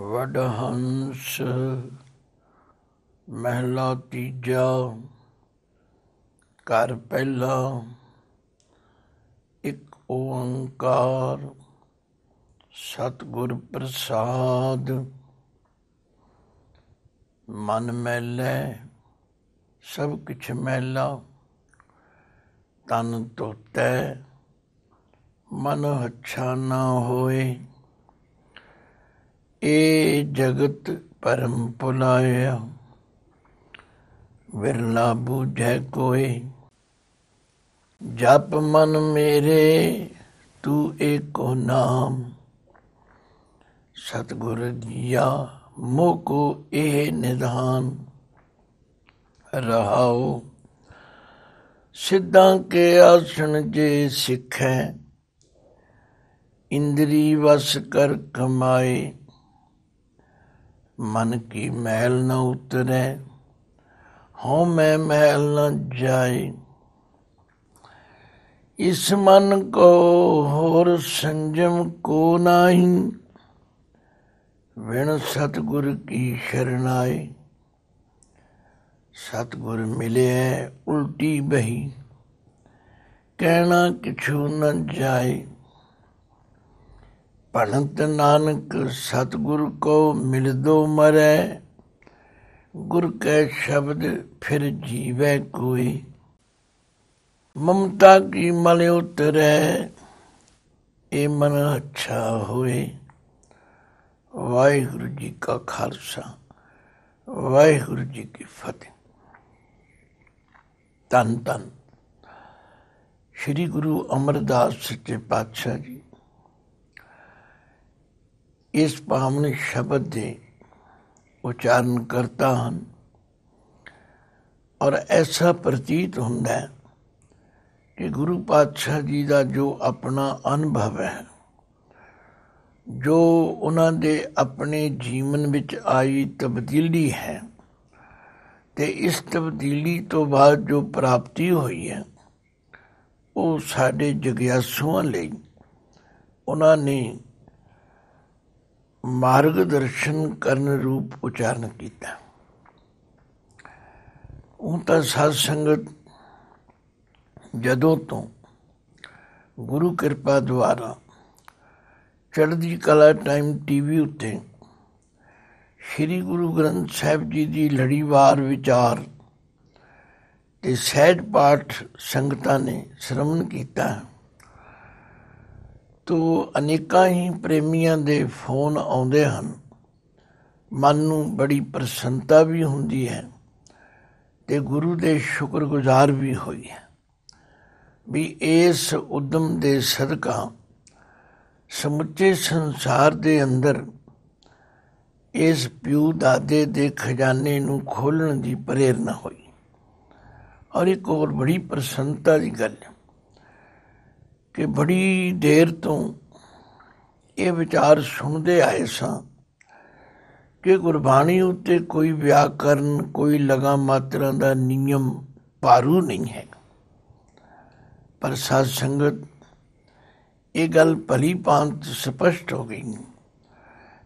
ਵਡਹੰਸ ਮਹਿਲਾ ਤੀਜਾ ਕਰ ਪਹਿਲਾ ਇੱਕ ਓੰਕਾਰ ਸਤਗੁਰ ਪ੍ਰਸਾਦ ਮਨ ਮੈਲੇ ਸਭ ਕੁਛ ਮੈਲਾ ਤਨ ਤੋਤੇ ਮਨ ਹੱਛਾ ਨਾ ਹੋਏ ਇਹ ਜਗਤ ਪਰਮ ਪੁਲਾਇਆ ਵਿਰਲਾ ਬੂਝੈ ਕੋਈ ਜਪ ਮਨ ਮੇਰੇ ਤੂੰ ਏਕੋ ਨਾਮ ਸਤਗੁਰ ਜੀਆ ਮੋਕੋ ਇਹ ਨਿਧਾਨ ਰਹਾਓ ਸਿੱਧਾਂ ਕੇ ਆਸਣ ਜੇ ਸਿੱਖੈ ਇੰਦਰੀ ਵਸ ਕਰ ਕਮਾਏ ਮਨ ਕੀ ਮਹਿਲ ਨ ਉਤਰੈ ਹਉ ਮੈਂ ਮਹਿਲ ਨ ਜਾਏ ਇਸ ਮਨ ਕੋ ਹੋਰ ਸੰਜਮ ਕੋ ਨਾਹੀ ਵਿਣ ਸਤਗੁਰ ਕੀ ਸ਼ਰਨਾਏ ਸਤਗੁਰ ਮਿਲੇ ਉਲਟੀ ਬਹੀ ਕਹਿਣਾ ਕਿਛੂ ਨ ਜਾਏ ਭਣਤ ਨਾਨਕ ਸਤਗੁਰ ਕੋ ਮਿਲਦੋ ਮਰੈ ਗੁਰ ਕੈ ਸ਼ਬਦ ਫਿਰ ਜੀਵੈ ਕੋਈ ਮਮਤਾ ਕੀ ਮਲ ਉਤਰੈ ਇਹ ਮਨ ਅੱਛਾ ਹੋਏ ਵਾਹਿਗੁਰੂ ਜੀ ਕਾ ਖਾਲਸਾ ਵਾਹਿਗੁਰੂ ਜੀ ਕੀ ਫਤਿਹ ਤਨ ਤਨ ਸ੍ਰੀ ਗੁਰੂ ਅਮਰਦਾਸ ਸੱਚੇ ਪਾਤਸ਼ਾਹ ਜੀ ਇਸ ਪਾਵਨ ਸ਼ਬਦ ਦੇ ਉਚਾਰਨ ਕਰਤਾ ਹਨ ਔਰ ਐਸਾ ਪ੍ਰਤੀਤ ਹੁੰਦਾ ਹੈ ਕਿ ਗੁਰੂ ਪਾਤਸ਼ਾਹ ਜੀ ਦਾ ਜੋ ਆਪਣਾ ਅਨੁਭਵ ਹੈ ਜੋ ਉਹਨਾਂ ਦੇ ਆਪਣੇ ਜੀਵਨ ਵਿੱਚ ਆਈ ਤਬਦੀਲੀ ਹੈ ਤੇ ਇਸ ਤਬਦੀਲੀ ਤੋਂ ਬਾਅਦ ਜੋ ਪ੍ਰਾਪਤੀ ਹੋਈ ਹੈ ਉਹ ਸਾਡੇ ਜਗਿਆਸੂਆਂ ਲਈ ਉਹਨਾਂ ਨੇ ਮਾਰਗਦਰਸ਼ਨ ਕਰਨ ਰੂਪ ਉਚਾਰਨ ਕੀਤਾ ਉਹ ਤਾਂ ਸਾਧ ਸੰਗਤ ਜਦੋਂ ਤੋਂ ਗੁਰੂ ਕਿਰਪਾ ਦੁਆਰਾ ਚੜ੍ਹਦੀ ਕਲਾ ਟਾਈਮ ਟੀਵੀ ਉੱਤੇ ਸ੍ਰੀ ਗੁਰੂ ਗ੍ਰੰਥ ਸਾਹਿਬ ਜੀ ਦੀ ਲੜੀਵਾਰ ਵਿਚਾਰ ਤੇ ਸਹਿਜ ਪਾਠ ਸੰਗਤਾਂ ਨੇ ਸ਼ਰਮਣ ਕੀਤਾ ਤੋ ਅਨੇਕਾਂ ਹੀ ਪ੍ਰੇਮੀਆਂ ਦੇ ਫੋਨ ਆਉਂਦੇ ਹਨ ਮਨ ਨੂੰ ਬੜੀ ਪ੍ਰਸੰਨਤਾ ਵੀ ਹੁੰਦੀ ਹੈ ਤੇ ਗੁਰੂ ਦੇ ਸ਼ੁਕਰਗੁਜ਼ਾਰ ਵੀ ਹੋਈ ਹੈ ਵੀ ਇਸ ਉਦਮ ਦੇ ਸਦਕਾ ਸਮੁੱਚੇ ਸੰਸਾਰ ਦੇ ਅੰਦਰ ਇਸ ਪਿਉ ਦਾਦੇ ਦੇ ਖਜ਼ਾਨੇ ਨੂੰ ਖੋਲਣ ਦੀ ਪ੍ਰੇਰਣਾ ਹੋਈ ਔਰ ਇੱਕ ਹੋਰ ਬੜੀ ਪ੍ਰਸੰਨਤਾ ਦੀ ਗੱਲ ਕਿ ਬੜੀ ਦੇਰ ਤੋਂ ਇਹ ਵਿਚਾਰ ਸੁਣਦੇ ਆਏ ਸਾਂ ਕਿ ਗੁਰਬਾਣੀ ਉੱਤੇ ਕੋਈ ਵਿਆਕਰਨ ਕੋਈ ਲਗਾ ਮਾਤਰਾ ਦਾ ਨਿਯਮ ਪਾਰੂ ਨਹੀਂ ਹੈ ਪਰ ਸਾਧ ਸੰਗਤ ਇਹ ਗੱਲ ਭਲੀ ਭਾਂਤ ਸਪਸ਼ਟ ਹੋ ਗਈ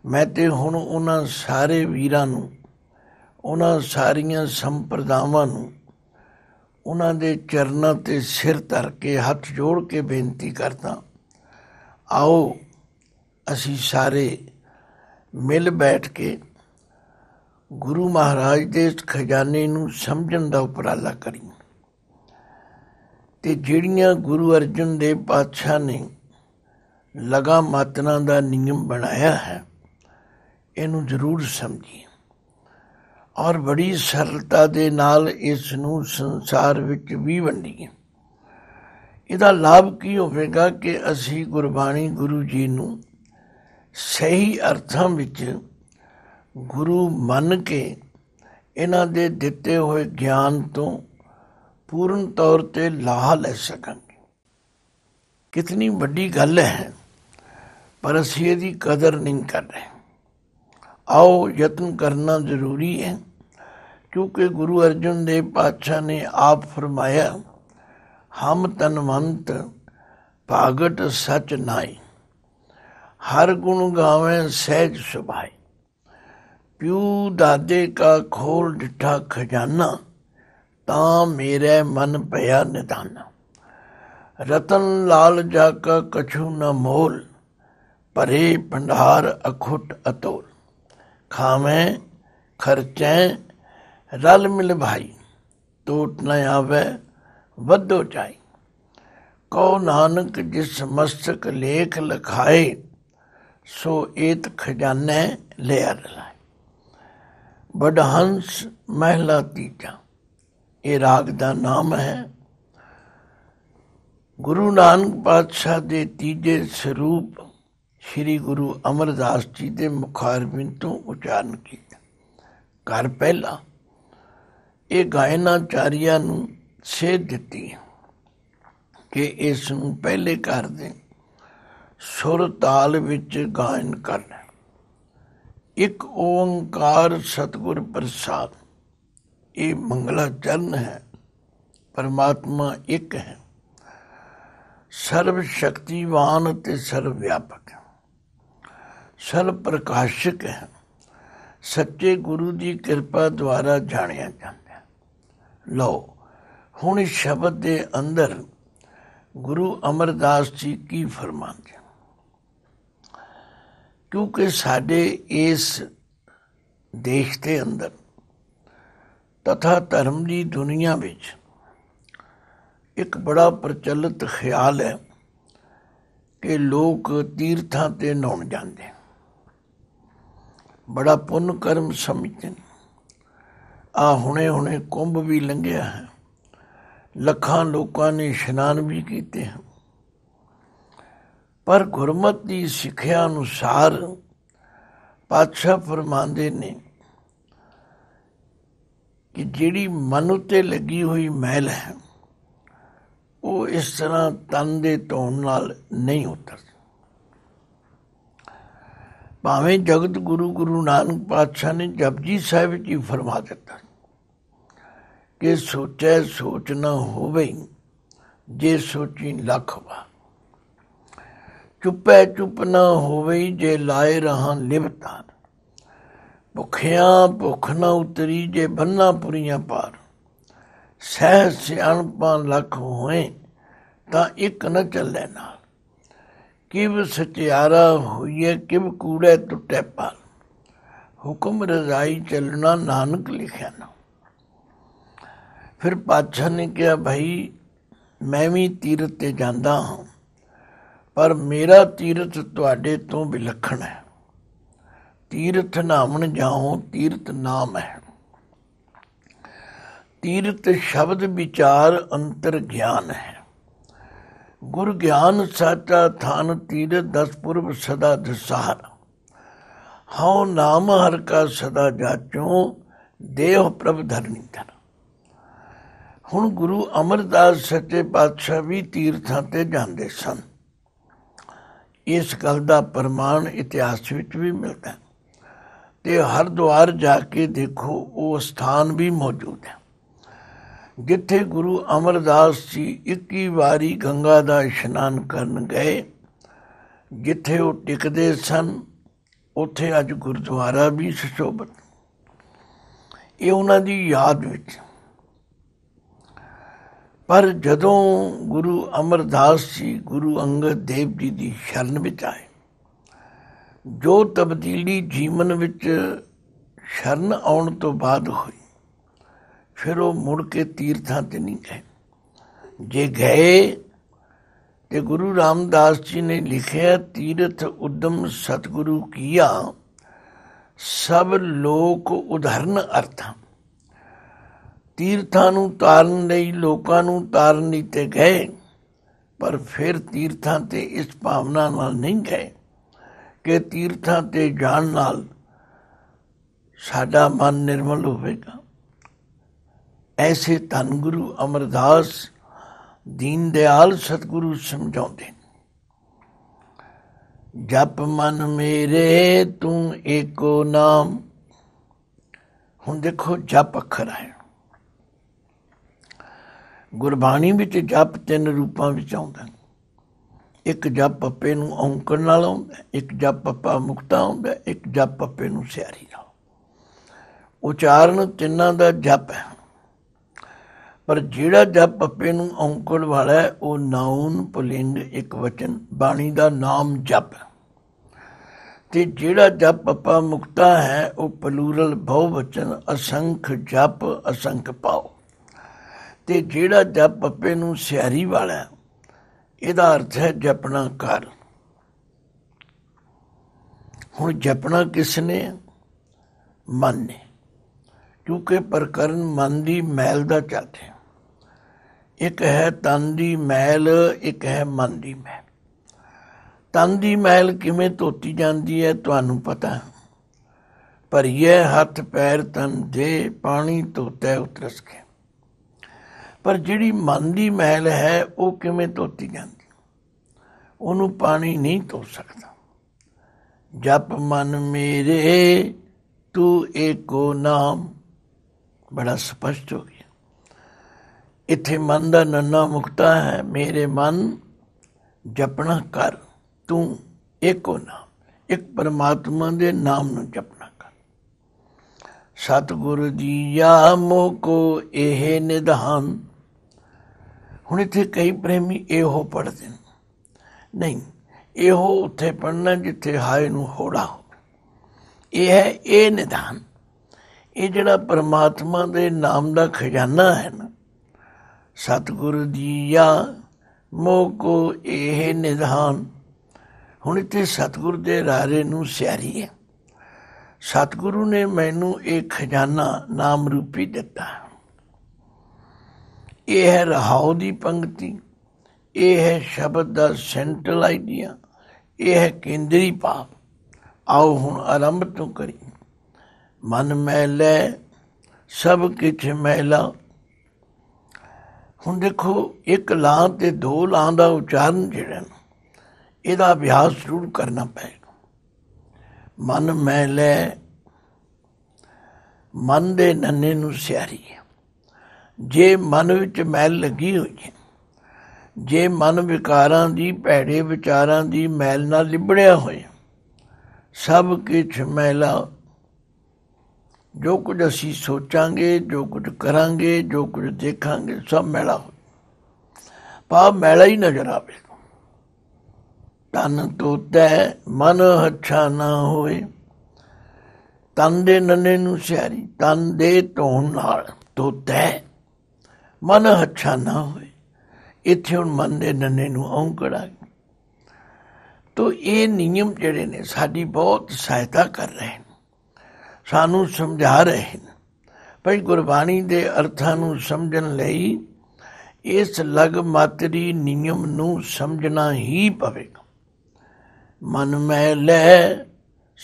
ਮੈਂ ਤੇ ਹੁਣ ਉਹਨਾਂ ਸਾਰੇ ਵੀਰਾਂ ਨੂੰ ਉਹਨਾਂ ਸਾਰੀਆਂ ਸੰਪਰਦਾਵਾਂ ਨੂੰ ਉਹਨਾਂ ਦੇ ਚਰਨਾਂ ਤੇ ਸਿਰ ਧਰ ਕੇ ਹੱਥ ਜੋੜ ਕੇ ਬੇਨਤੀ ਕਰਦਾ ਆਓ ਅਸੀਂ ਸਾਰੇ ਮਿਲ ਬੈਠ ਕੇ ਗੁਰੂ ਮਹਾਰਾਜ ਦੇ ਖਜ਼ਾਨੇ ਨੂੰ ਸਮਝਣ ਦਾ ਉਪਰਾਲਾ ਕਰੀਏ ਤੇ ਜਿਹੜੀਆਂ ਗੁਰੂ ਅਰਜਨ ਦੇਵ ਪਾਤਸ਼ਾਹ ਨੇ ਲਗਾ ਮਾਤਨਾ ਦਾ ਨਿਯਮ ਬਣਾਇਆ ਹੈ ਇਹਨੂੰ ਜ਼ਰੂਰ ਸਮਝੀ ਔਰ ਬੜੀ ਸਰਲਤਾ ਦੇ ਨਾਲ ਇਸ ਨੂੰ ਸੰਸਾਰ ਵਿੱਚ ਵੀ ਵੰਡੀਏ ਇਹਦਾ ਲਾਭ ਕੀ ਹੋਵੇਗਾ ਕਿ ਅਸੀਂ ਗੁਰਬਾਣੀ ਗੁਰੂ ਜੀ ਨੂੰ ਸਹੀ ਅਰਥਾਂ ਵਿੱਚ ਗੁਰੂ ਮੰਨ ਕੇ ਇਹਨਾਂ ਦੇ ਦਿੱਤੇ ਹੋਏ ਗਿਆਨ ਤੋਂ ਪੂਰਨ ਤੌਰ ਤੇ ਲਾਹ ਲੈ ਸਕਾਂਗੇ ਕਿਤਨੀ ਵੱਡੀ ਗੱਲ ਹੈ ਪਰ ਅਸੀਂ ਇਹਦੀ ਕਦਰ ਨਹੀਂ ਕਰ ਰਹੇ ਆਓ ਯਤਨ ਕਰਨਾ ਜ਼ਰੂਰੀ ਹੈ ਕਿਉਂਕਿ ਗੁਰੂ ਅਰਜਨ ਦੇਵ ਪਾਤਸ਼ਾਹ ਨੇ ਆਪ ਫਰਮਾਇਆ ਹਮ ਤਨਵੰਤ ਭਾਗਟ ਸਚ ਨਾਈ ਹਰ ਗੁਣ ਗਾਵੇਂ ਸਹਿਜ ਸੁਭਾਈ ਪਿਉ ਦਾਦੇ ਕਾ ਖੋਲ ਡਿਠਾ ਖਜ਼ਾਨਾ ਤਾਂ ਮੇਰੇ ਮਨ ਭਇਆ ਨਿਦਾਨਾ ਰਤਨ ਲਾਲ ਜਾ ਕਾ ਕਛੂ ਨ ਮੋਲ ਪਰੇ ਭੰਡਾਰ ਅਖੁੱਟ ਅਤੋਲ खावें खर्चें रल मिल भाई टूट न आवे वो जाए कौ नानक जिस मस्तक लेख लखाए सो एत खजाने ले लाए बडहंस महला तीजा ये राग का नाम है गुरु नानक पातशाह के तीजे स्वरूप ਸ੍ਰੀ ਗੁਰੂ ਅਮਰਦਾਸ ਜੀ ਦੇ ਮੁਖਾਰਬਿੰਦ ਤੋਂ ਉਚਾਰਨ ਕੀਤਾ ਘਰ ਪਹਿਲਾ ਇਹ ਗਾਇਨਾ ਚਾਰੀਆਂ ਨੂੰ ਸੇਧ ਦਿੱਤੀ ਕਿ ਇਸ ਨੂੰ ਪਹਿਲੇ ਘਰ ਦੇ ਸੁਰ ਤਾਲ ਵਿੱਚ ਗਾਇਨ ਕਰ ਇੱਕ ਓੰਕਾਰ ਸਤਿਗੁਰ ਪ੍ਰਸਾਦ ਇਹ ਮੰਗਲਾ ਚਰਨ ਹੈ ਪਰਮਾਤਮਾ ਇੱਕ ਹੈ ਸਰਵ ਸ਼ਕਤੀਵਾਨ ਤੇ ਸਰਵ ਵਿਆਪਕ ਸਰਬ ਪ੍ਰਕਾਸ਼ਕ ਹੈ ਸੱਚੇ ਗੁਰੂ ਦੀ ਕਿਰਪਾ ਦੁਆਰਾ ਜਾਣਿਆ ਜਾਂਦਾ ਹੈ ਲੋ ਹੁਣ ਇਸ ਸ਼ਬਦ ਦੇ ਅੰਦਰ ਗੁਰੂ ਅਮਰਦਾਸ ਜੀ ਕੀ ਫਰਮਾਉਂਦੇ ਕਿਉਂਕਿ ਸਾਡੇ ਇਸ ਦੇਸ਼ ਦੇ ਅੰਦਰ ਤਥਾ ਧਰਮ ਦੀ ਦੁਨੀਆ ਵਿੱਚ ਇੱਕ ਬੜਾ ਪ੍ਰਚਲਿਤ ਖਿਆਲ ਹੈ ਕਿ ਲੋਕ ਤੀਰਥਾਂ ਤੇ ਨਹਾਉਣ ਜਾਂਦੇ ਬੜਾ ਪੁੰਨ ਕਰਮ ਸਮਝਣ ਆ ਹੁਣੇ ਹੁਣੇ ਕੁੰਭ ਵੀ ਲੰਘਿਆ ਹੈ ਲੱਖਾਂ ਲੋਕਾਂ ਨੇ ਇਸ਼ਨਾਨ ਵੀ ਕੀਤੇ ਹਨ ਪਰ ਗੁਰਮਤ ਦੀ ਸਿੱਖਿਆ ਅਨੁਸਾਰ ਪਾਤਸ਼ਾਹ ਫਰਮਾਉਂਦੇ ਨੇ ਕਿ ਜਿਹੜੀ ਮਨ ਉਤੇ ਲੱਗੀ ਹੋਈ ਮੈਲ ਹੈ ਉਹ ਇਸ ਤਰ੍ਹਾਂ ਤਨ ਦੇ ਧੋਣ ਨਾਲ ਨਹੀਂ ਉਤਰਦੀ ਭਾਵੇਂ ਜਗਤ ਗੁਰੂ ਗੁਰੂ ਨਾਨਕ ਪਾਤਸ਼ਾਹ ਨੇ ਜਪਜੀ ਸਾਹਿਬ ਜੀ ਫਰਮਾ ਦਿੱਤਾ ਕਿ ਸੋਚੈ ਸੋਚ ਨਾ ਹੋਵੇ ਜੇ ਸੋਚੀ ਲੱਖ ਵਾ ਚੁੱਪੈ ਚੁੱਪ ਨਾ ਹੋਵੇ ਜੇ ਲਾਇ ਰਹਾ ਲਿਵਤਾ ਭੁਖਿਆ ਭੁਖ ਨਾ ਉਤਰੀ ਜੇ ਬੰਨਾ ਪੁਰੀਆਂ ਪਾਰ ਸਹਿ ਸਿਆਣਪਾਂ ਲੱਖ ਹੋਏ ਤਾਂ ਇੱਕ ਨਾ ਚੱਲੇ ਨਾ किब सचियारा हुई किब कूड़े टुटे पाल हुक्म रजाई चलना नानक लिखा ना फिर पातशाह ने कहा भाई मैं भी तीरथ ते जाता हाँ पर मेरा तीरथ थोड़े तो विलखण है तीरथ नामन जाओ तीरथ नाम है तीरथ शब्द विचार अंतर ज्ञान है ਗੁਰ ਗਿਆਨ ਸਾਚਾ ਥਾਨ ਤੀਰ ਦਸ ਪੁਰਬ ਸਦਾ ਦਸਾਰ ਹਉ ਨਾਮ ਹਰ ਕਾ ਸਦਾ ਜਾਚੋ ਦੇਹ ਪ੍ਰਭ ਧਰਨੀ ਧਰ ਹੁਣ ਗੁਰੂ ਅਮਰਦਾਸ ਸੱਚੇ ਪਾਤਸ਼ਾਹ ਵੀ ਤੀਰਥਾਂ ਤੇ ਜਾਂਦੇ ਸਨ ਇਸ ਗੱਲ ਦਾ ਪ੍ਰਮਾਣ ਇਤਿਹਾਸ ਵਿੱਚ ਵੀ ਮਿਲਦਾ ਤੇ ਹਰ ਦੁਆਰ ਜਾ ਕੇ ਦੇਖੋ ਉਹ ਸਥਾਨ ਵੀ ਮੌਜੂਦ ਹੈ ਜਿੱਥੇ ਗੁਰੂ ਅਮਰਦਾਸ ਜੀ 21 ਵਾਰੀ ਗੰਗਾ ਦਾ ਇਸ਼ਨਾਨ ਕਰਨ ਗਏ ਜਿੱਥੇ ਉਹ ਟਿਕਦੇ ਸਨ ਉੱਥੇ ਅੱਜ ਗੁਰਦੁਆਰਾ ਵੀ ਸ਼ੋਭਤ ਇਹ ਉਹਨਾਂ ਦੀ ਯਾਦ ਵਿੱਚ ਪਰ ਜਦੋਂ ਗੁਰੂ ਅਮਰਦਾਸ ਜੀ ਗੁਰੂ ਅੰਗਦ ਦੇਵ ਜੀ ਦੀ ਸ਼ਰਨ ਵਿੱਚ ਆਏ ਜੋ ਤਬਦੀਲੀ ਜੀਵਨ ਵਿੱਚ ਸ਼ਰਨ ਆਉਣ ਤੋਂ ਬਾਅਦ ਹੋਈ ਫਿਰ ਉਹ ਮੁੜ ਕੇ ਤੀਰਥਾਂ ਤੇ ਨਹੀਂ ਗਏ ਜੇ ਗਏ ਤੇ ਗੁਰੂ ਰਾਮਦਾਸ ਜੀ ਨੇ ਲਿਖਿਆ ਤੀਰਥ ਉਦਮ ਸਤਗੁਰੂ ਕੀਆ ਸਭ ਲੋਕ ਉਧਰਨ ਅਰਥਾਂ ਤੀਰਥਾਂ ਨੂੰ ਤਾਰਨ ਲਈ ਲੋਕਾਂ ਨੂੰ ਤਾਰਨ ਲਈ ਤੇ ਗਏ ਪਰ ਫਿਰ ਤੀਰਥਾਂ ਤੇ ਇਸ ਭਾਵਨਾ ਨਾਲ ਨਹੀਂ ਗਏ ਕਿ ਤੀਰਥਾਂ ਤੇ ਜਾਣ ਨਾਲ ਸਾਡਾ ਮਨ ਨਿਰਮਲ ਹੋਵੇਗਾ ਐਸੇ ਧੰਨ ਗੁਰੂ ਅਮਰਦਾਸ ਦੀਨ ਦਿਆਲ ਸਤਿਗੁਰੂ ਸਮਝਾਉਂਦੇ ਨੇ ਜਪ ਮਨ ਮੇਰੇ ਤੂੰ ਏਕੋ ਨਾਮ ਹੁਣ ਦੇਖੋ ਜਪ ਅਖਰ ਹੈ ਗੁਰਬਾਣੀ ਵਿੱਚ ਜਪ ਤਿੰਨ ਰੂਪਾਂ ਵਿੱਚ ਆਉਂਦਾ ਇੱਕ ਜਪ ਪੱਪੇ ਨੂੰ ਔਂਕਰ ਨਾਲ ਆਉਂਦਾ ਇੱਕ ਜਪ ਪੱਪਾ ਮੁਕਤਾ ਆਉਂਦਾ ਇੱਕ ਜਪ ਪੱਪੇ ਨੂੰ ਸਿਆਰੀ ਨਾਲ ਉਚਾਰਨ ਤਿੰਨਾਂ ਦਾ ਜਪ ਹੈ ਪਰ ਜਿਹੜਾ ਜਪ ਪੱਪੇ ਨੂੰ ਔਂਕੜ ਵਾਲਾ ਉਹ ਨਾਉਨ ਪੁਲਿੰਗ ਇੱਕ ਵਚਨ ਬਾਣੀ ਦਾ ਨਾਮ ਜਪ ਤੇ ਜਿਹੜਾ ਜਪ ਪੱਪਾ ਮੁਕਤਾ ਹੈ ਉਹ ਪਲੂਰਲ ਬਹੁਵਚਨ ਅਸੰਖ ਜਪ ਅਸੰਖ ਪਾਓ ਤੇ ਜਿਹੜਾ ਜਪ ਪੱਪੇ ਨੂੰ ਸਿਆਰੀ ਵਾਲਾ ਇਹਦਾ ਅਰਥ ਹੈ ਜਪਣਾ ਕਰ ਹੁਣ ਜਪਣਾ ਕਿਸ ਨੇ ਮਨ ਨੇ ਕਿਉਂਕਿ ਪ੍ਰਕਰਨ ਮਨ ਦੀ ਮੈਲ ਦਾ ਚਾਹਤੇ ਇੱਕ ਹੈ ਤਨ ਦੀ ਮਹਿਲ ਇੱਕ ਹੈ ਮਨ ਦੀ ਮਹਿਲ ਤਨ ਦੀ ਮਹਿਲ ਕਿਵੇਂ ਧੋਤੀ ਜਾਂਦੀ ਹੈ ਤੁਹਾਨੂੰ ਪਤਾ ਪਰ ਇਹ ਹੱਥ ਪੈਰ ਤਨ ਦੇ ਪਾਣੀ ਧੋਤੇ ਉਤਰਸ ਕੇ ਪਰ ਜਿਹੜੀ ਮਨ ਦੀ ਮਹਿਲ ਹੈ ਉਹ ਕਿਵੇਂ ਧੋਤੀ ਜਾਂਦੀ ਉਹਨੂੰ ਪਾਣੀ ਨਹੀਂ ਧੋ ਸਕਦਾ ਜਪ ਮਨ ਮੇਰੇ ਤੂੰ ਏਕੋ ਨਾਮ ਬੜਾ ਸਪਸ਼ਟ ਹੋ ਗਿਆ ਇੱਥੇ ਮਨ ਦਾ ਨੰਨਾ ਮੁਕਤਾ ਹੈ ਮੇਰੇ ਮਨ ਜਪਣਾ ਕਰ ਤੂੰ ਇੱਕੋ ਨਾਮ ਇੱਕ ਪਰਮਾਤਮਾ ਦੇ ਨਾਮ ਨੂੰ ਜਪਣਾ ਕਰ ਸਤਿਗੁਰੂ ਜੀ ਆ ਮੋਕੋ ਇਹ ਨਿਧਾਨ ਹੁਣ ਇੱਥੇ ਕਈ ਪ੍ਰੇਮੀ ਇਹੋ ਪੜਦੇ ਨੇ ਨਹੀਂ ਇਹੋ ਉੱਥੇ ਪੜਨਾ ਜਿੱਥੇ ਹਾਇ ਨੂੰ ਹੋੜਾ ਇਹ ਹੈ ਇਹ ਨਿਧਾਨ ਇਹ ਜਿਹੜਾ ਪਰਮਾਤਮਾ ਦੇ ਨਾਮ ਦਾ ਖਜ਼ਾਨਾ ਹੈ ਨਾ ਸਤਿਗੁਰ ਜੀਆ ਮੋ ਕੋ ਇਹ ਨਿਧਾਨ ਹੁਣ ਇੱਥੇ ਸਤਿਗੁਰ ਦੇ ਰਾਰੇ ਨੂੰ ਸਿਆਰੀ ਹੈ ਸਤਿਗੁਰੂ ਨੇ ਮੈਨੂੰ ਇਹ ਖਜ਼ਾਨਾ ਨਾਮ ਰੂਪੀ ਦਿੱਤਾ ਇਹ ਹੈ ਰਹਾਉ ਦੀ ਪੰਕਤੀ ਇਹ ਹੈ ਸ਼ਬਦ ਦਾ ਸੈਂਟਰਲ ਆਈਡੀਆ ਇਹ ਹੈ ਕੇਂਦਰੀ ਭਾਵ ਆਓ ਹੁਣ ਆਰੰਭ ਤੋਂ ਕਰੀ ਮਨ ਮੈਲੇ ਸਭ ਕਿਛ ਮੈਲਾ ਹੁਣ ਦੇਖੋ ਇੱਕ ਲਾਂ ਤੇ ਦੋ ਲਾਂ ਦਾ ਉਚਾਰਨ ਜਿਹੜਾ ਇਹਦਾ ਅਭਿਆਸ ਜ਼ਰੂਰ ਕਰਨਾ ਪਏਗਾ ਮਨ ਮੈ ਲੈ ਮਨ ਦੇ ਨੰਨੇ ਨੂੰ ਸਿਆਰੀ ਜੇ ਮਨ ਵਿੱਚ ਮੈਲ ਲੱਗੀ ਹੋਈ ਹੈ ਜੇ ਮਨ ਵਿਕਾਰਾਂ ਦੀ ਭੈੜੇ ਵਿਚਾਰਾਂ ਦੀ ਮੈਲ ਨਾਲ ਲਿਬੜਿਆ ਹੋਇਆ ਸਭ ਕੁਝ ਮੈਲਾ ਜੋ ਕੁਝ ਅਸੀਂ ਸੋਚਾਂਗੇ ਜੋ ਕੁਝ ਕਰਾਂਗੇ ਜੋ ਕੁਝ ਦੇਖਾਂਗੇ ਸਭ ਮੈਲਾ ਹੋ ਪਾਪ ਮੈਲਾ ਹੀ ਨਜ਼ਰ ਆਵੇ ਤਨ ਤੋਤੈ ਮਨ ਅੱਛਾ ਨਾ ਹੋਏ ਤਨ ਦੇ ਨੰਨੇ ਨੂੰ ਸਿਆਰੀ ਤਨ ਦੇ ਧੋਣ ਨਾਲ ਤੋਤੈ ਮਨ ਅੱਛਾ ਨਾ ਹੋਏ ਇੱਥੇ ਹੁਣ ਮਨ ਦੇ ਨੰਨੇ ਨੂੰ ਔਂਕੜਾ ਤੋ ਇਹ ਨਿਯਮ ਜਿਹੜੇ ਨੇ ਸਾਡੀ ਬਹੁਤ ਸਹਾਇਤਾ ਕਰ ਰਹੇ ਨੇ ਸਾਨੂੰ ਸਮਝਾ ਰਹੇ ਨੇ ਭਈ ਗੁਰਬਾਣੀ ਦੇ ਅਰਥਾਂ ਨੂੰ ਸਮਝਣ ਲਈ ਇਸ ਲਗ ਮਾਤਰੀ ਨਿਯਮ ਨੂੰ ਸਮਝਣਾ ਹੀ ਪਵੇਗਾ ਮਨ ਮੈਲੇ ਲੈ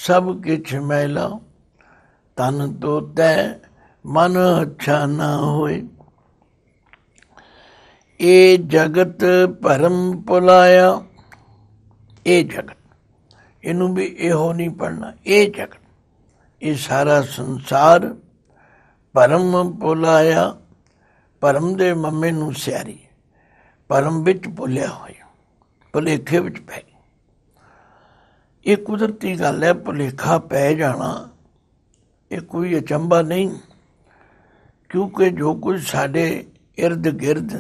ਸਭ ਕਿਛ ਮੈਲਾ ਤਨ ਤੋਤੇ ਮਨ ਅੱਛਾ ਨਾ ਹੋਏ ਇਹ ਜਗਤ ਭਰਮ ਪੁਲਾਇਆ ਇਹ ਜਗਤ ਇਹਨੂੰ ਵੀ ਇਹੋ ਨਹੀਂ ਪੜਨਾ ਇਹ ਜਗਤ ਇਹ ਸਾਰਾ ਸੰਸਾਰ ਪਰਮ ਬੁਲਾਇਆ ਪਰਮ ਦੇ ਮੰਮੇ ਨੂੰ ਸਿਆਰੀ ਪਰਮ ਵਿੱਚ ਭੁੱਲਿਆ ਹੋਇਆ ਭੁਲੇਖੇ ਵਿੱਚ ਪੈ ਇਹ ਕੁਦਰਤੀ ਗੱਲ ਹੈ ਭੁਲੇਖਾ ਪੈ ਜਾਣਾ ਇਹ ਕੋਈ ਅਚੰਭਾ ਨਹੀਂ ਕਿਉਂਕਿ ਜੋ ਕੁਝ ਸਾਡੇ ird gird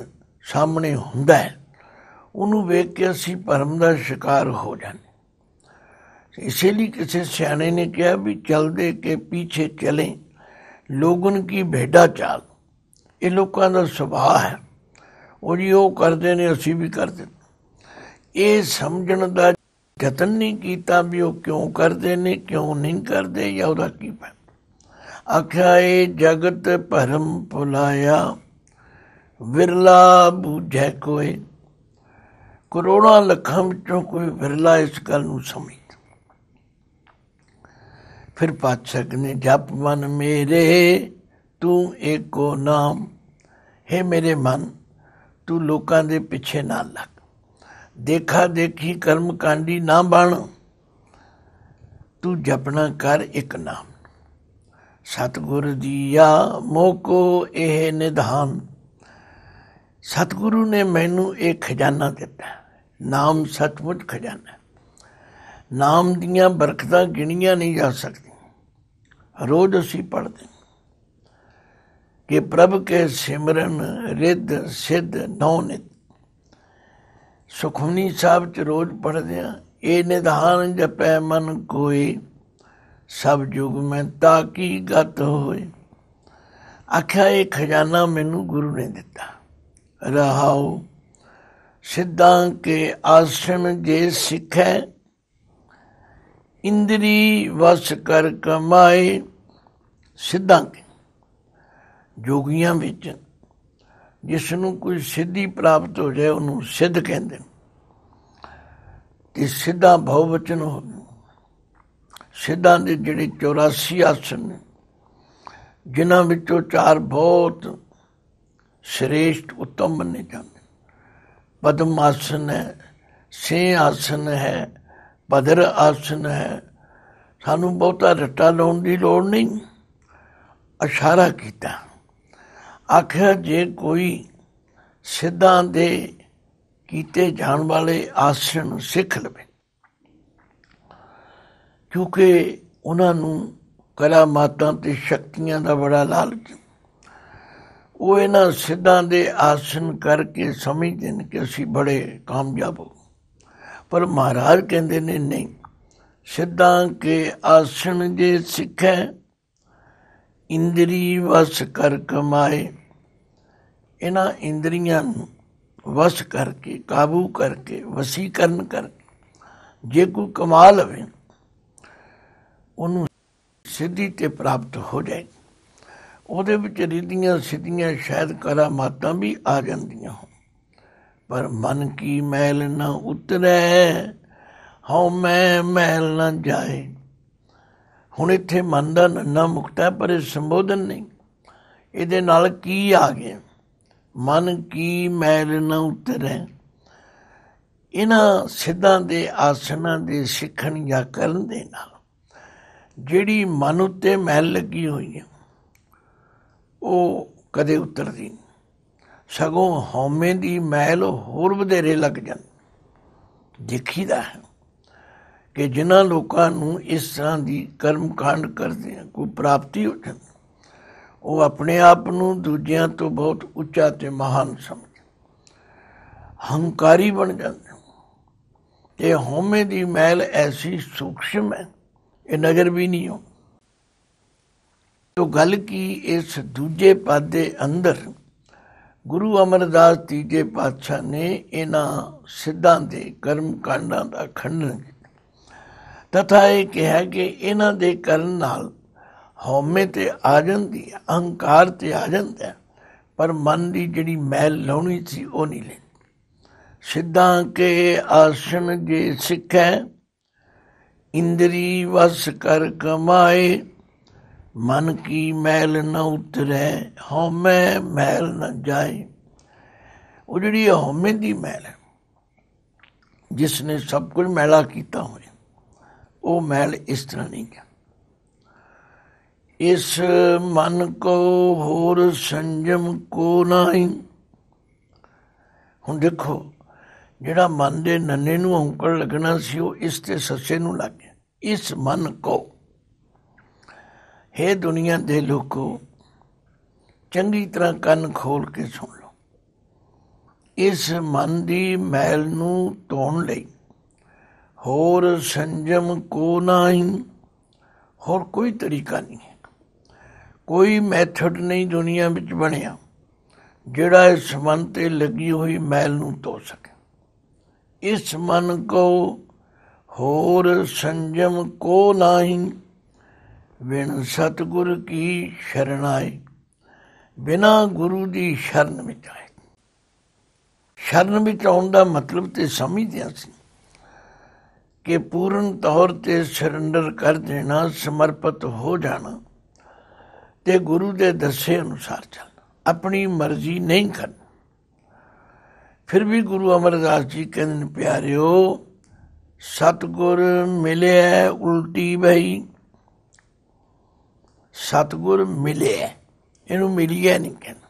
ਸਾਹਮਣੇ ਹੁੰਦਾ ਹੈ ਉਹਨੂੰ ਵੇਖ ਕੇ ਅਸੀਂ ਪਰਮ ਦਾ ਸ਼ਿਕਾਰ ਹੋ ਜਾਂਦੇ ਇਸੇ ਲਈ ਕਿਸੇ ਸਿਆਣੇ ਨੇ ਕਿਹਾ ਵੀ ਚਲਦੇ ਕੇ ਪਿੱਛੇ ਚਲੇ ਲੋਗਨ ਕੀ ਭੇਡਾ ਚਾਲ ਇਹ ਲੋਕਾਂ ਦਾ ਸੁਭਾਅ ਹੈ ਉਹ ਜੀ ਉਹ ਕਰਦੇ ਨੇ ਅਸੀਂ ਵੀ ਕਰਦੇ ਇਹ ਸਮਝਣ ਦਾ ਯਤਨ ਨਹੀਂ ਕੀਤਾ ਵੀ ਉਹ ਕਿਉਂ ਕਰਦੇ ਨੇ ਕਿਉਂ ਨਹੀਂ ਕਰਦੇ ਜਾਂ ਉਹਦਾ ਕੀ ਪੈ ਆਖਿਆ ਇਹ ਜਗਤ ਭਰਮ ਭੁਲਾਇਆ ਵਿਰਲਾ ਬੁਝੇ ਕੋਈ ਕਰੋੜਾਂ ਲੱਖਾਂ ਵਿੱਚੋਂ ਕੋਈ ਵਿਰਲਾ ਇਸ ਗੱਲ ਨੂੰ ਸਮਝੇ ਫਿਰ ਪਾਤਸ਼ਾਹ ਕਹਿੰਦੇ ਜਪ ਮਨ ਮੇਰੇ ਤੂੰ ਏਕੋ ਨਾਮ ਹੈ ਮੇਰੇ ਮਨ ਤੂੰ ਲੋਕਾਂ ਦੇ ਪਿੱਛੇ ਨਾ ਲੱਗ ਦੇਖਾ ਦੇਖੀ ਕਰਮ ਕਾਂਡੀ ਨਾ ਬਣ ਤੂੰ ਜਪਣਾ ਕਰ ਇੱਕ ਨਾਮ ਸਤਗੁਰ ਦੀਆ ਮੋਕੋ ਇਹ ਨਿਧਾਨ ਸਤਗੁਰੂ ਨੇ ਮੈਨੂੰ ਇਹ ਖਜ਼ਾਨਾ ਦਿੱਤਾ ਨਾਮ ਸੱਚਮੁੱਚ ਖਜ਼ਾਨਾ ਨਾਮ ਦੀਆਂ ਬਰਕਤਾਂ ਗਿਣੀਆਂ ਨਹੀਂ ਜਾ ਸਕਦੀਆਂ ਰੋਜ਼ ਅਸੀਂ ਪੜ੍ਹਦੇ ਕਿ ਪ੍ਰਭ ਕੇ ਸਿਮਰਨ ਰਿੱਧ ਸਿੱਧ ਨੌ ਨਿਤ ਸੁਖਮਨੀ ਸਾਹਿਬ ਚ ਰੋਜ਼ ਪੜ੍ਹਦੇ ਆ ਇਹ ਨਿਧਾਨ ਜਪੈ ਮਨ ਕੋਈ ਸਭ ਜੁਗ ਮੈਂ ਤਾਂ ਕੀ ਗਤ ਹੋਏ ਆਖਿਆ ਇਹ ਖਜ਼ਾਨਾ ਮੈਨੂੰ ਗੁਰੂ ਨੇ ਦਿੱਤਾ ਰਹਾਉ ਸਿੱਧਾਂ ਕੇ ਆਸਣ ਜੇ ਸਿੱਖੈ ਇੰਦਰੀ ਵਸ ਕਰ ਕਮਾਏ ਸਿੱਧਾਂ ਕੇ ਜੋਗੀਆਂ ਵਿੱਚ ਜਿਸ ਨੂੰ ਕੋਈ ਸਿੱਧੀ ਪ੍ਰਾਪਤ ਹੋ ਜਾਏ ਉਹਨੂੰ ਸਿੱਧ ਕਹਿੰਦੇ ਨੇ ਕਿ ਸਿੱਧਾ ਵਚਨ ਹੋ ਸਿੱਧਾਂ ਦੇ ਜਿਹੜੇ 84 ਆਸਨ ਨੇ ਜਿਨ੍ਹਾਂ ਵਿੱਚੋਂ ਚਾਰ ਬਹੁਤ ਸ੍ਰੇਸ਼ਟ ਉੱਤਮ ਮੰਨੇ ਜਾਂਦੇ ਪਦਮ ਆਸਨ ਹੈ ਸੇ ਆਸਨ ਹੈ ਬਦਰ ਆਸਨ ਹੈ ਸਾਨੂੰ ਬਹੁਤਾ ਰੱਟਾ ਲਾਉਣ ਦੀ ਲੋੜ ਨਹੀਂ ਇਸ਼ਾਰਾ ਕੀਤਾ ਆਖਿਆ ਜੇ ਕੋਈ ਸਿੱਧਾਂ ਦੇ ਕੀਤੇ ਜਾਣ ਵਾਲੇ ਆਸਨ ਸਿੱਖ ਲਵੇ ਕਿਉਂਕਿ ਉਹਨਾਂ ਨੂੰ ਕਲਾ ਮਾਤਾ ਤੇ ਸ਼ਕਤੀਆਂ ਦਾ ਬੜਾ ਲਾਲਚ ਉਹ ਇਹਨਾਂ ਸਿੱਧਾਂ ਦੇ ਆਸਨ ਕਰਕੇ ਸਮਝਦੇ ਨੇ ਕਿ ਅਸੀਂ ਬੜੇ ਕਾਮਯਾਬ ਹੋ ਪਰ ਮਹਾਰਾਜ ਕਹਿੰਦੇ ਨੇ ਨਹੀਂ ਸਿੱਧਾਂ ਕੇ ਆਸਣ ਜੇ ਸਿੱਖੈ ਇੰਦਰੀ ਵਸ ਕਰ ਕਮਾਏ ਇਹਨਾਂ ਇੰਦਰੀਆਂ ਨੂੰ ਵਸ ਕਰਕੇ ਕਾਬੂ ਕਰਕੇ ਵਸੀਕਰਨ ਕਰ ਜੇ ਕੋ ਕਮਾਲ ਹੋਵੇ ਉਹਨੂੰ ਸਿੱਧੀ ਤੇ ਪ੍ਰਾਪਤ ਹੋ ਜਾਏ ਉਹਦੇ ਵਿੱਚ ਰੀਧੀਆਂ ਸਿੱਧੀਆਂ ਸ਼ਾਇਦ ਕਰਾਮਾਤਾਂ ਵੀ ਆ ਜਾਂਦੀਆਂ ਪਰ ਮਨ ਕੀ ਮੈਲ ਨਾ ਉਤਰੈ ਹਉ ਮੈਂ ਮੈਲ ਨਾ ਜਾਏ ਹੁਣ ਇੱਥੇ ਮਨ ਦਾ ਨੰਨਾ ਮੁਕਤਾ ਪਰ ਇਹ ਸੰਬੋਧਨ ਨਹੀਂ ਇਹਦੇ ਨਾਲ ਕੀ ਆ ਗਿਆ ਮਨ ਕੀ ਮੈਲ ਨਾ ਉਤਰੈ ਇਹਨਾਂ ਸਿੱਧਾਂ ਦੇ ਆਸਨਾਂ ਦੇ ਸਿੱਖਣ ਜਾਂ ਕਰਨ ਦੇ ਨਾਲ ਜਿਹੜੀ ਮਨ ਉੱਤੇ ਮੈਲ ਲੱਗੀ ਹੋਈ ਹੈ ਉਹ ਕਦੇ ਉਤਰਦੀ ਨਹੀਂ ਸਗੋਂ ਹਉਮੈ ਦੀ ਮਹਿਲ ਹੋਰ ਵਧੇਰੇ ਲੱਗ ਜਾਂਦੀ ਦੇਖੀਦਾ ਹੈ ਕਿ ਜਿਨ੍ਹਾਂ ਲੋਕਾਂ ਨੂੰ ਇਸ ਤਰ੍ਹਾਂ ਦੀ ਕਰਮ ਕਾਂਡ ਕਰਦੇ ਆ ਕੋਈ ਪ੍ਰਾਪਤੀ ਹੁੰਦੀ ਉਹ ਆਪਣੇ ਆਪ ਨੂੰ ਦੂਜਿਆਂ ਤੋਂ ਬਹੁਤ ਉੱਚਾ ਤੇ ਮਹਾਨ ਸਮਝ ਹੰਕਾਰੀ ਬਣ ਜਾਂਦੇ ਤੇ ਹਉਮੈ ਦੀ ਮਹਿਲ ਐਸੀ ਸੂਖਸ਼ਮ ਹੈ ਇਹ ਨਜ਼ਰ ਵੀ ਨਹੀਂ ਆਉਂਦੀ ਤੋ ਗੱਲ ਕੀ ਇਸ ਦੂਜੇ ਪਾਦੇ ਅੰਦਰ ਗੁਰੂ ਅਮਰਦਾਸ ਤੀਜੇ ਪਾਤਸ਼ਾਹ ਨੇ ਇਹਨਾਂ ਸਿੱਧਾਂ ਦੇ ਕਰਮ ਕਾਂਡਾਂ ਦਾ ਖੰਡਨ ਤਥਾ ਇਹ ਕਿਹਾ ਕਿ ਇਹਨਾਂ ਦੇ ਕਰਨ ਨਾਲ ਹਉਮੈ ਤੇ ਆ ਜਾਂਦੀ ਹੈ ਅਹੰਕਾਰ ਤੇ ਆ ਜਾਂਦਾ ਪਰ ਮਨ ਦੀ ਜਿਹੜੀ ਮੈਲ ਲਾਉਣੀ ਸੀ ਉਹ ਨਹੀਂ ਲੈਂਦੀ ਸਿੱਧਾਂ ਕੇ ਆਸਣ ਜੇ ਸਿੱਖੈ ਇੰਦਰੀ ਵਸ ਕਰ ਕਮਾਏ ਮਨ ਕੀ ਮੈਲ ਨਾ ਉਤਰੈ ਹਉਮੈ ਮੈਲ ਨ ਜਾਏ ਉਹ ਜਿਹੜੀ ਹਉਮੈ ਦੀ ਮੈਲ ਹੈ ਜਿਸ ਨੇ ਸਭ ਕੁਝ ਮੈਲਾ ਕੀਤਾ ਹੋਇਆ ਉਹ ਮੈਲ ਇਸ ਤਰ੍ਹਾਂ ਨਹੀਂ ਗਿਆ ਇਸ ਮਨ ਕੋ ਹੋਰ ਸੰਜਮ ਕੋ ਨਹੀਂ ਹੁਣ ਦੇਖੋ ਜਿਹੜਾ ਮਨ ਦੇ ਨੰਨੇ ਨੂੰ ਔਂਕੜ ਲੱਗਣਾ ਸੀ ਉਹ ਇਸ ਤੇ ਸੱਚੇ ਨੂੰ ਲੱਗ ਗਿਆ ਇਸ ਮਨ ਕੋ हे ਦੁਨੀਆ ਦੇ ਲੋਕੋ ਚੰਗੀ ਤਰ੍ਹਾਂ ਕੰਨ ਖੋਲ ਕੇ ਸੁਣ ਲਓ ਇਸ ਮਨ ਦੀ ਮੈਲ ਨੂੰ ਧੋਣ ਲਈ ਹੋਰ ਸੰਜਮ ਕੋ ਨਹੀਂ ਹੋਰ ਕੋਈ ਤਰੀਕਾ ਨਹੀਂ ਹੈ ਕੋਈ ਮੈਥਡ ਨਹੀਂ ਦੁਨੀਆ ਵਿੱਚ ਬਣਿਆ ਜਿਹੜਾ ਇਸ ਮਨ ਤੇ ਲੱਗੀ ਹੋਈ ਮੈਲ ਨੂੰ ਧੋ ਸਕੇ ਇਸ ਮਨ ਕੋ ਹੋਰ ਸੰਜਮ ਕੋ ਨਹੀਂ ਬਿਨ ਸਤਗੁਰ ਕੀ ਸ਼ਰਣਾਏ ਬਿਨਾ ਗੁਰੂ ਦੀ ਸ਼ਰਨ ਵਿੱਚ ਆਏ ਸ਼ਰਨ ਵਿੱਚ ਆਉਣ ਦਾ ਮਤਲਬ ਤੇ ਸਮਝਦੇ ਸੀ ਕਿ ਪੂਰਨ ਤੌਰ ਤੇ ਸਰੈਂਡਰ ਕਰ ਦੇਣਾ ਸਮਰਪਿਤ ਹੋ ਜਾਣਾ ਤੇ ਗੁਰੂ ਦੇ ਦੱਸੇ ਅਨੁਸਾਰ ਚੱਲਣਾ ਆਪਣੀ ਮਰਜ਼ੀ ਨਹੀਂ ਕਰਨੀ ਫਿਰ ਵੀ ਗੁਰੂ ਅਮਰਦਾਸ ਜੀ ਕਹਿੰਦੇ ਨੇ ਪਿਆਰਿਓ ਸਤਗੁਰ ਮਿਲਿਆ ਉਲਟੀ ਭਈ ਸਤਗੁਰ ਮਿਲੇ ਇਹਨੂੰ ਮਿਲਿਆ ਨਹੀਂ ਕਹਿੰਦੇ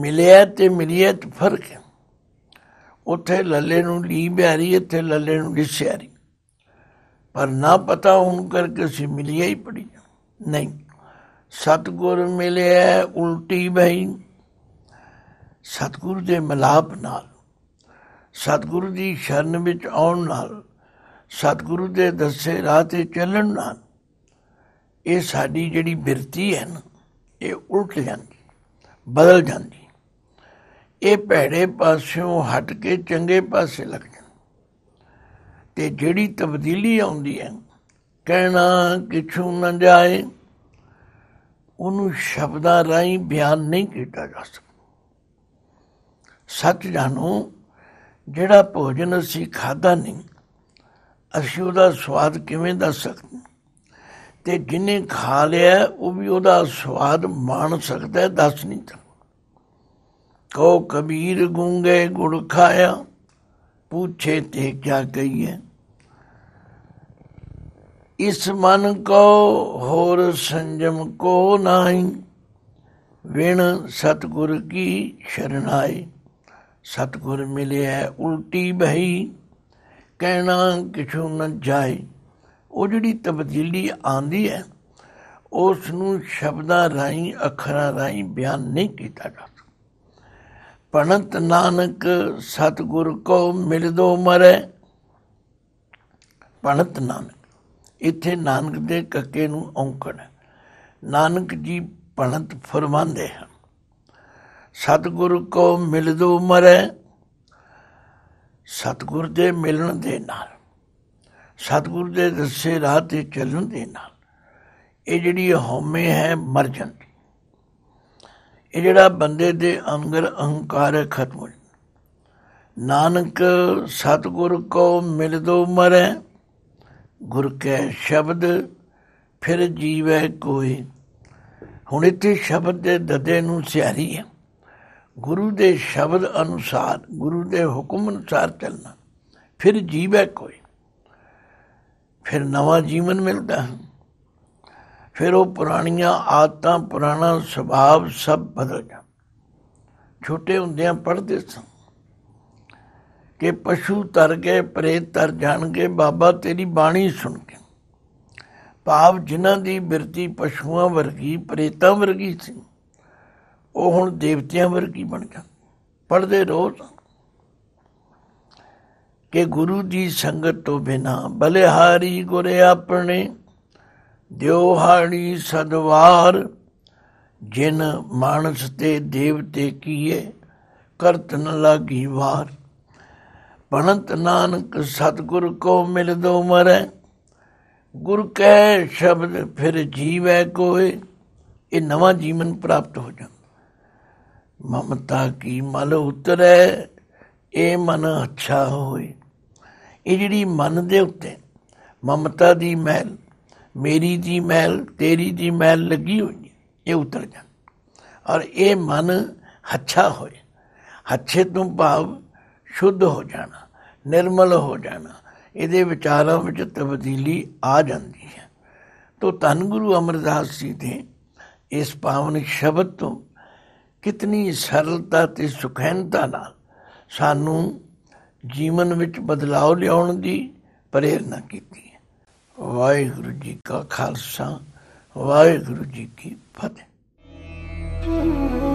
ਮਿਲਿਆ ਤੇ ਮਿਲਿਆ ਤੇ ਫਰਕ ਹੈ ਉੱਥੇ ਲੱਲੇ ਨੂੰ ਲੀ ਬਿਆਰੀ ਇੱਥੇ ਲੱਲੇ ਨੂੰ ਲਿਸ਼ਿਆਰੀ ਪਰ ਨਾ ਪਤਾ ਹੁਣ ਕਰਕੇ ਸੀ ਮਿਲਿਆ ਹੀ ਪੜੀ ਨਹੀਂ ਸਤਗੁਰ ਮਿਲਿਆ ਉਲਟੀ ਭਈ ਸਤਗੁਰ ਦੇ ਮਲਾਪ ਨਾਲ ਸਤਗੁਰ ਦੀ ਸ਼ਰਨ ਵਿੱਚ ਆਉਣ ਨਾਲ ਸਤਗੁਰੂ ਦੇ ਦੱਸੇ ਰਾਹ ਤੇ ਚੱਲਣ ਨਾਲ ਇਹ ਸਾਡੀ ਜਿਹੜੀ ਬਿਰਤੀ ਹੈ ਨਾ ਇਹ ਉਲਟ ਜਾਂਦੀ ਬਦਲ ਜਾਂਦੀ ਇਹ ਭੈੜੇ ਪਾਸਿਓਂ ਹਟ ਕੇ ਚੰਗੇ ਪਾਸੇ ਲੱਗ ਜਾਂਦੀ ਤੇ ਜਿਹੜੀ ਤਬਦੀਲੀ ਆਉਂਦੀ ਹੈ ਕਹਿਣਾ ਕਿਛੂ ਨਾ ਜਾਏ ਉਹਨੂੰ ਸ਼ਬਦਾਂ ਰਾਹੀਂ ਬਿਆਨ ਨਹੀਂ ਕੀਤਾ ਜਾ ਸਕਦਾ ਸੱਚ ਜਾਣੋ ਜਿਹੜਾ ਭੋਜਨ ਅਸੀਂ ਖਾਦਾ ਨਹੀਂ ਅਸੀਂ ਉਹਦਾ ਸਵਾਦ ਕਿਵੇਂ ਦੱਸ ਸਕਦੇ ਤੇ ਜਿਨੇ ਖਾ ਲਿਆ ਉਹ ਵੀ ਉਹਦਾ ਸਵਾਦ ਮਾਣ ਸਕਦਾ ਦੱਸ ਨਹੀਂ ਤਾ ਕੋ ਕਬੀਰ ਗੁੰਗੇ ਗੁੜ ਖਾਇਆ ਪੁੱਛੇ ਤੇ ਕਿਆ ਕਹੀਏ ਇਸ ਮਨ ਕੋ ਹੋਰ ਸੰਜਮ ਕੋ ਨਹੀਂ ਵਿਣ ਸਤਗੁਰ ਕੀ ਸ਼ਰਨਾਈ ਸਤਗੁਰ ਮਿਲਿਆ ਉਲਟੀ ਭਈ ਕਹਿਣਾ ਕਿਛੂ ਨ ਜਾਏ ਉਹ ਜਿਹੜੀ ਤਬਦੀਲੀ ਆਂਦੀ ਹੈ ਉਸ ਨੂੰ ਸ਼ਬਦਾਂ ਰਾਹੀਂ ਅੱਖਰਾਂ ਰਾਹੀਂ ਬਿਆਨ ਨਹੀਂ ਕੀਤਾ ਜਾ ਪਣਤ ਨਾਨਕ ਸਤਗੁਰ ਕੋ ਮਿਲਦੋ ਮਰੇ ਪਣਤ ਨਾਨਕ ਇੱਥੇ ਨਾਨਕ ਦੇ ਕੱਕੇ ਨੂੰ ਔਂਕਣ ਨਾਨਕ ਜੀ ਪਣਤ ਫਰਮਾਉਂਦੇ ਹਨ ਸਤਗੁਰ ਕੋ ਮਿਲਦੋ ਮਰੇ ਸਤਗੁਰ ਦੇ ਮਿਲਣ ਦੇ ਨਾਲ ਸਤਿਗੁਰ ਦੇ ਦੱਸੇ ਰਾਹ ਤੇ ਚੱਲਣ ਦੇ ਨਾਲ ਇਹ ਜਿਹੜੀ ਹਉਮੈ ਹੈ ਮਰ ਜਾਂਦੀ ਇਹ ਜਿਹੜਾ ਬੰਦੇ ਦੇ ਅੰਗਰ ਅਹੰਕਾਰ ਖਤਮ ਹੋ ਜਾਂਦਾ ਨਾਨਕ ਸਤਗੁਰ ਕੋ ਮਿਲ ਦੋ ਮਰੈ ਗੁਰ ਕੈ ਸ਼ਬਦ ਫਿਰ ਜੀਵੈ ਕੋਈ ਹੁਣ ਇੱਥੇ ਸ਼ਬਦ ਦੇ ਦਦੇ ਨੂੰ ਸਿਆਰੀ ਹੈ ਗੁਰੂ ਦੇ ਸ਼ਬਦ ਅਨੁਸਾਰ ਗੁਰੂ ਦੇ ਹੁਕਮ ਅਨੁਸਾਰ ਚੱਲਣਾ ਫਿਰ ਜੀਵੈ ਕੋਈ ਫਿਰ ਨਵਾਂ ਜੀਵਨ ਮਿਲਦਾ ਹੈ ਫਿਰ ਉਹ ਪੁਰਾਣੀਆਂ ਆਦਤਾਂ ਪੁਰਾਣਾ ਸੁਭਾਅ ਸਭ ਬਦਲ ਜਾਂਦਾ ਛੋਟੇ ਹੁੰਦਿਆਂ ਪੜਦੇ ਸਾਂ ਕਿ ਪਸ਼ੂ ਤਰ ਗਏ ਪ੍ਰੇਤ ਤਰ ਜਾਣਗੇ ਬਾਬਾ ਤੇਰੀ ਬਾਣੀ ਸੁਣ ਕੇ ਭਾਵ ਜਿਨ੍ਹਾਂ ਦੀ ਬਿਰਤੀ ਪਸ਼ੂਆਂ ਵਰਗੀ ਪ੍ਰੇਤਾਂ ਵਰਗੀ ਸੀ ਉਹ ਹੁਣ ਦੇਵਤਿਆਂ ਵਰਗੀ ਬਣ ਗਿਆ ਪੜਦੇ ਰੋਜ਼ ਕਿ ਗੁਰੂ ਦੀ ਸੰਗਤ ਤੋਂ ਬਿਨਾ ਬਲਿਹਾਰੀ ਗੁਰੇ ਆਪਣੇ ਦਿਓ ਹਾਣੀ ਸਦਵਾਰ ਜਿਨ ਮਾਨਸ ਤੇ ਦੇਵਤੇ ਕੀਏ ਕਰਤਨ ਲਾਗੀ ਵਾਰ ਬਣਤ ਨਾਨਕ ਸਤਗੁਰ ਕੋ ਮਿਲਦੋ ਮਰੈ ਗੁਰ ਕੈ ਸ਼ਬਦ ਫਿਰ ਜੀਵੈ ਕੋਏ ਇਹ ਨਵਾਂ ਜੀਵਨ ਪ੍ਰਾਪਤ ਹੋ ਜਾਂਦਾ ਮਮਤਾ ਕੀ ਮਲ ਉਤਰੈ ਇਹ ਮਨ ਅੱਛਾ ਹੋਏ ਇਹ ਜਿਹੜੀ ਮਨ ਦੇ ਉੱਤੇ ਮਮਤਾ ਦੀ ਮਹਿਲ ਮੇਰੀ ਦੀ ਮਹਿਲ ਤੇਰੀ ਦੀ ਮਹਿਲ ਲੱਗੀ ਹੋਈ ਇਹ ਉਤਰ ਜਾ ਔਰ ਇਹ ਮਨ ਅੱਛਾ ਹੋਏ ਅੱਛੇ ਤੋਂ ਭਾਵ ਸ਼ੁੱਧ ਹੋ ਜਾਣਾ ਨਿਰਮਲ ਹੋ ਜਾਣਾ ਇਹਦੇ ਵਿਚਾਰਾਂ ਵਿੱਚ ਤਬਦੀਲੀ ਆ ਜਾਂਦੀ ਹੈ ਤੋਂ ਧੰਨ ਗੁਰੂ ਅਮਰਦਾਸ ਜੀ ਦੇ ਇਸ ਪਾਵਨ ਸ਼ਬਦ ਤੋਂ ਕਿਤਨੀ ਸਰਲਤਾ ਤੇ ਸੁਖੈਨਤਾ ਨਾਲ ਸਾਨੂੰ ਜੀਵਨ ਵਿੱਚ ਬਦਲਾਅ ਲਿਆਉਣ ਦੀ ਪ੍ਰੇਰਣਾ ਕੀਤੀ ਵਾਹਿਗੁਰੂ ਜੀ ਕਾ ਖਾਲਸਾ ਵਾਹਿਗੁਰੂ ਜੀ ਕੀ ਫਤਿਹ